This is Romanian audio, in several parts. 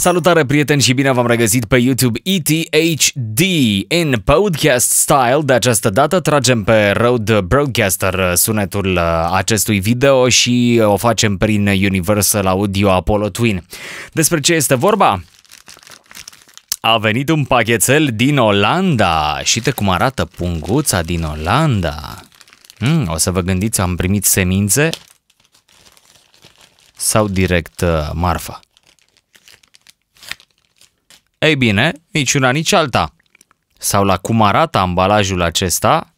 Salutare prieteni și bine v-am regăsit pe YouTube ETHD in podcast style. De această dată tragem pe Road Broadcaster sunetul acestui video și o facem prin Universal Audio Apollo Twin. Despre ce este vorba? A venit un pachetel din Olanda. Și te cum arată punguța din Olanda. Hmm, o să vă gândiți, am primit semințe sau direct uh, marfa. Ei bine, nici una, nici alta. Sau la cum arată ambalajul acesta?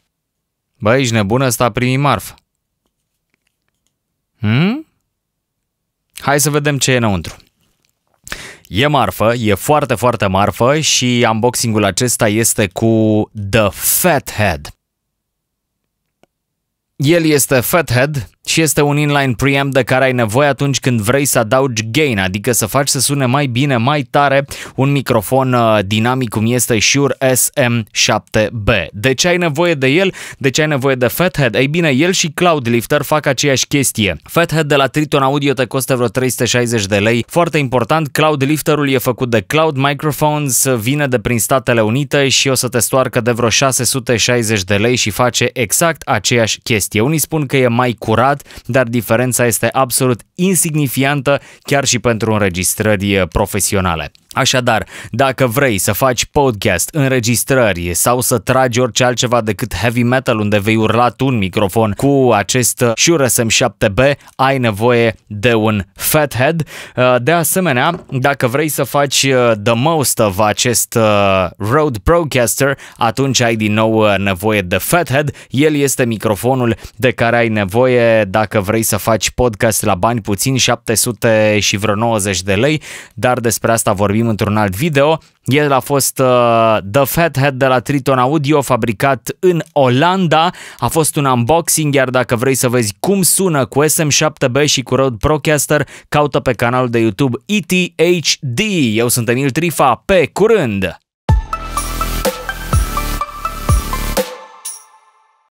Băi, ești nebună, ăsta a primit marfă. Hmm? Hai să vedem ce e înăuntru. E marfă, e foarte, foarte marfă și unboxing-ul acesta este cu The Fathead. El este Fathead, și este un inline preamp de care ai nevoie atunci când vrei să adaugi gain, adică să faci să sune mai bine, mai tare un microfon uh, dinamic cum este Shure SM7B. De ce ai nevoie de el? De ce ai nevoie de Fathead? Ei bine, el și Cloudlifter fac aceeași chestie. Fathead de la Triton Audio te costă vreo 360 de lei. Foarte important, Cloudlifterul e făcut de Cloud Microphones, vine de prin Statele Unite și o să te stoarcă de vreo 660 de lei și face exact aceeași chestie. Unii spun că e mai curat, dar diferența este absolut insignifiantă chiar și pentru înregistrări profesionale. Așadar, dacă vrei să faci podcast, înregistrări sau să tragi orice altceva decât heavy metal unde vei urla tu un microfon cu acest Shure SM7B, ai nevoie de un Fathead. Uh, de asemenea, dacă vrei să faci uh, the most of acest uh, Rode Procaster, atunci ai din nou nevoie de Fathead. El este microfonul de care ai nevoie dacă vrei să faci podcast la bani puțin, 790 și vreo de lei, dar despre asta vorbim vorbim într-un alt video. El a fost uh, The Fathead de la Triton Audio, fabricat în Olanda. A fost un unboxing, iar dacă vrei să vezi cum sună cu SM7B și cu Rode Procaster, caută pe canalul de YouTube ETHD. Eu sunt Emil Trifa, pe curând!